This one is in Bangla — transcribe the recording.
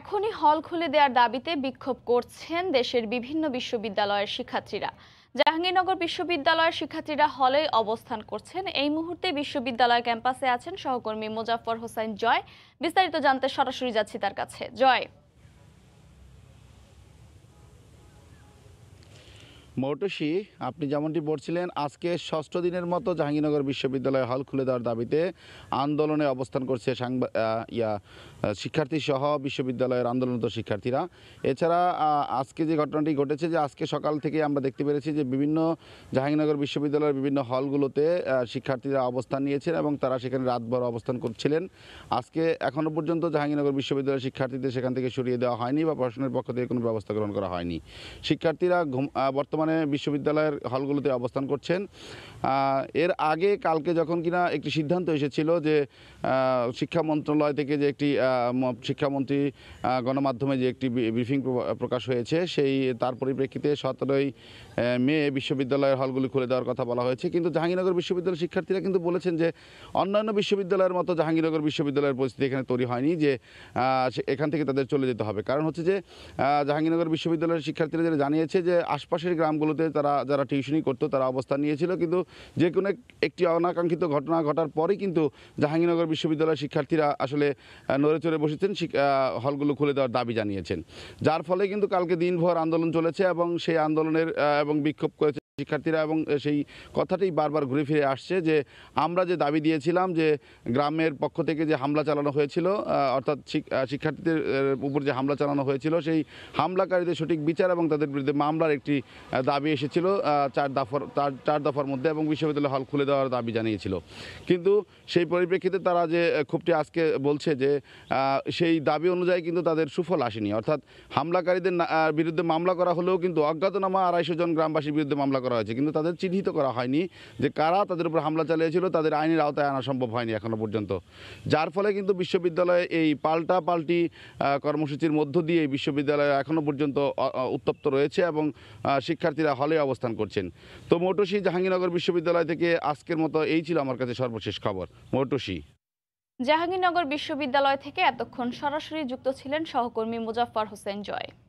এখনই হল খুলে দেওয়ার দাবিতে বিক্ষোভ করছেন দেশের বিভিন্ন বিশ্ববিদ্যালয়ের শিক্ষার্থীরা জাহাঙ্গীরনগর বিশ্ববিদ্যালয়ের শিক্ষার্থীরা হলে অবস্থান করছেন এই মুহূর্তে বিশ্ববিদ্যালয় ক্যাম্পাসে আছেন সহকর্মী মোজাফর হোসেন জয় বিস্তারিত জানতে সরাসরি যাচ্ছি তার কাছে জয় মৌটুসি আপনি যেমনটি বলছিলেন আজকে ষষ্ঠ দিনের মতো জাহাঙ্গীরনগর বিশ্ববিদ্যালয় হল খুলে দেওয়ার দাবিতে আন্দোলনে অবস্থান করছে সাংবা ইয়া শিক্ষার্থী সহ বিশ্ববিদ্যালয়ের আন্দোলনরত শিক্ষার্থীরা এছাড়া আজকে যে ঘটনাটি ঘটেছে যে আজকে সকাল থেকে আমরা দেখতে পেরেছি যে বিভিন্ন জাহাঙ্গীরনগর বিশ্ববিদ্যালয়ের বিভিন্ন হলগুলোতে শিক্ষার্থীরা অবস্থান নিয়েছেন এবং তারা সেখানে রাতভর অবস্থান করছিলেন আজকে এখনও পর্যন্ত জাহাঙ্গীরনগর বিশ্ববিদ্যালয়ের শিক্ষার্থীদের সেখান থেকে সরিয়ে দেওয়া হয়নি বা প্রশাসনের পক্ষ থেকে কোনো ব্যবস্থা গ্রহণ করা হয়নি শিক্ষার্থীরা বর্তমানে বিশ্ববিদ্যালয়ের হলগুলোতে অবস্থান করছেন এর আগে কালকে যখন কিনা একটি সিদ্ধান্ত এসেছিল যে শিক্ষা মন্ত্রণালয় থেকে যে একটি শিক্ষামন্ত্রী গণমাধ্যমে যে একটি ব্রিফিং প্রকাশ হয়েছে সেই তার পরিপ্রেক্ষিতে সতেরোই মে বিশ্ববিদ্যালয়ের হলগুলি খুলে দেওয়ার কথা বলা হয়েছে কিন্তু জাহাঙ্গীরনগর বিশ্ববিদ্যালয়ের শিক্ষার্থীরা কিন্তু বলেছেন যে অন্যান্য বিশ্ববিদ্যালয়ের মতো জাহাঙ্গীরনগর বিশ্ববিদ্যালয়ের পরিস্থিতি এখানে তৈরি হয়নি যে এখান থেকে তাদের চলে যেতে হবে কারণ হচ্ছে যে জাহাঙ্গীরনগর বিশ্ববিদ্যালয়ের শিক্ষার্থীরা যারা জানিয়েছে যে আশপাশের গ্রামগুলোতে তারা যারা টিউশনি করতো তারা অবস্থান নিয়েছিল কিন্তু যে কোনো একটি অনাকাঙ্ক্ষিত ঘটনা ঘটার পরেই কিন্তু জাহাঙ্গীরনগর বিশ্ববিদ্যালয়ের শিক্ষার্থীরা আসলে নড়ে নড়েচড়ে বসেছেন হলগুলো খুলে দেওয়ার দাবি জানিয়েছেন যার ফলে কিন্তু কালকে দিনভর আন্দোলন চলেছে এবং সেই আন্দোলনের এবং বিক্ষোভ করেছে শিক্ষার্থীরা এবং সেই কথাটি বারবার ঘুরে ফিরে আসছে যে আমরা যে দাবি দিয়েছিলাম যে গ্রামের পক্ষ থেকে যে হামলা চালানো হয়েছিল অর্থাৎ শিক্ষার্থীদের উপর যে হামলা চালানো হয়েছিল সেই হামলাকারীদের সঠিক বিচার এবং তাদের বিরুদ্ধে মামলার একটি দাবি এসেছিল চার দফার চার দফার মধ্যে এবং বিশ্ববিদ্যালয় হল খুলে দেওয়ার দাবি জানিয়েছিল কিন্তু সেই পরিপ্রেক্ষিতে তারা যে খুবটি আজকে বলছে যে সেই দাবি অনুযায়ী কিন্তু তাদের সুফল আসেনি অর্থাৎ হামলাকারীদের বিরুদ্ধে মামলা করা হলেও কিন্তু অজ্ঞাতনামা আড়াইশো জন গ্রামবাসীর বিরুদ্ধে মামলা করা হয়েছে কিন্তু তাদের চিহ্নিত করা হয়নি যে কারা তাদের উপর হামলা চালিয়েছিল তাদের আইনের আওতায় আনা সম্ভব হয়নি এখনও পর্যন্ত যার ফলে কিন্তু বিশ্ববিদ্যালয়ে এই পাল্টা পাল্টি কর্মসূচির মধ্য দিয়ে বিশ্ববিদ্যালয় এখনও পর্যন্ত উত্তপ্ত রয়েছে এবং শিক্ষার্থীরা হলে অবস্থান করছেন তো মোটসি জাহাঙ্গীরনগর বিশ্ববিদ্যালয় থেকে আজকের মতো এই ছিল আমার কাছে সর্বশেষ খবর মোটসি জাহাঙ্গীরনগর বিশ্ববিদ্যালয় থেকে এতক্ষণ সরাসরি যুক্ত ছিলেন সহকর্মী মুজাফর হোসেন জয়